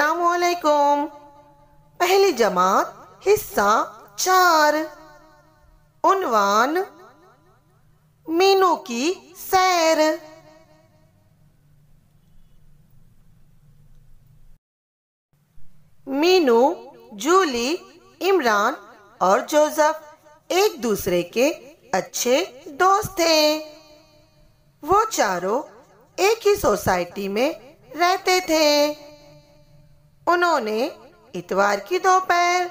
अस्सलाम पहली जमात हिस्सा चार उनवान मीनू की सैर मीनू जूली इमरान और जोसेफ एक दूसरे के अच्छे दोस्त थे वो चारों एक ही सोसाइटी में रहते थे उन्होंने इतवार की दोपहर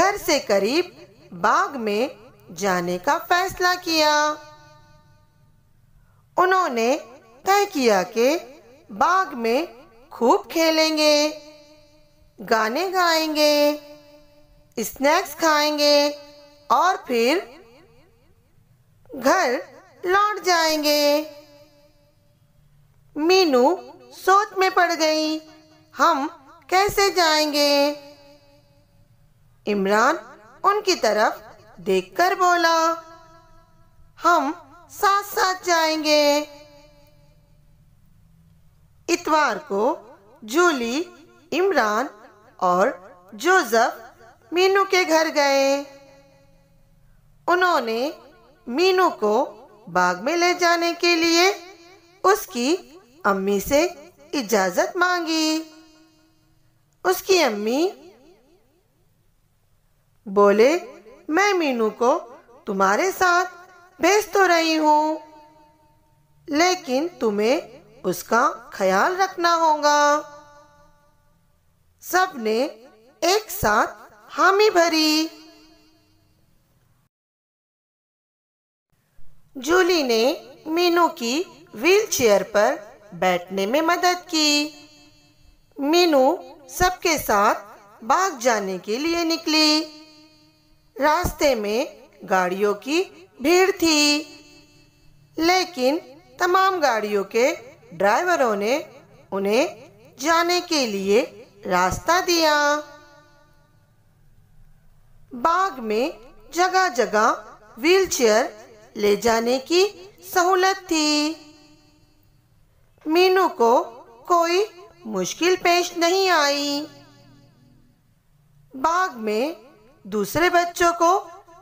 घर से करीब बाग में जाने का फैसला किया उन्होंने तय किया कि बाग में खूब खेलेंगे गाने गाएंगे स्नैक्स खाएंगे और फिर घर लौट जाएंगे मीनू सोच में पड़ गई हम कैसे जाएंगे इमरान उनकी तरफ देखकर बोला हम साथ साथ जाएंगे इतवार को जूली इमरान और जोजफ मीनू के घर गए उन्होंने मीनू को बाग में ले जाने के लिए उसकी अम्मी से इजाज़त मांगी उसकी अम्मी बोले मैं मीनू को तुम्हारे साथ भेज तो रही हूँ लेकिन तुम्हें उसका ख्याल रखना होगा सबने एक साथ हामी भरी जूली ने मीनू की व्हीलचेयर पर बैठने में मदद की सबके साथ बाग जाने के लिए निकली रास्ते में गाड़ियों की भीड़ थी लेकिन तमाम गाड़ियों के ड्राइवरों ने उन्हें जाने के लिए रास्ता दिया बाग में जगह जगह व्हीलचेयर ले जाने की सहूलत थी मीनू को कोई मुश्किल पेश नहीं आई बाग में दूसरे बच्चों को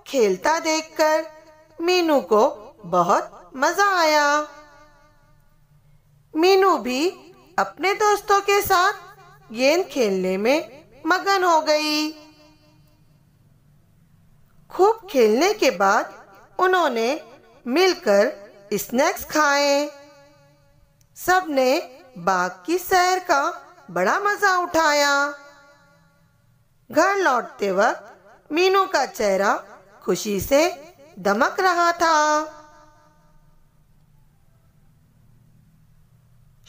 खेलता देखकर मीनू को बहुत मजा आया मीनू भी अपने दोस्तों के साथ गेंद खेलने में मगन हो गई खूब खेलने के बाद उन्होंने मिलकर स्नैक्स खाए सबने बाग की सैर का बड़ा मजा उठाया घर लौटते वक्त मीनू का चेहरा खुशी से दमक रहा था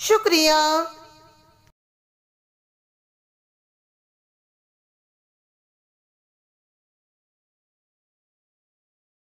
शुक्रिया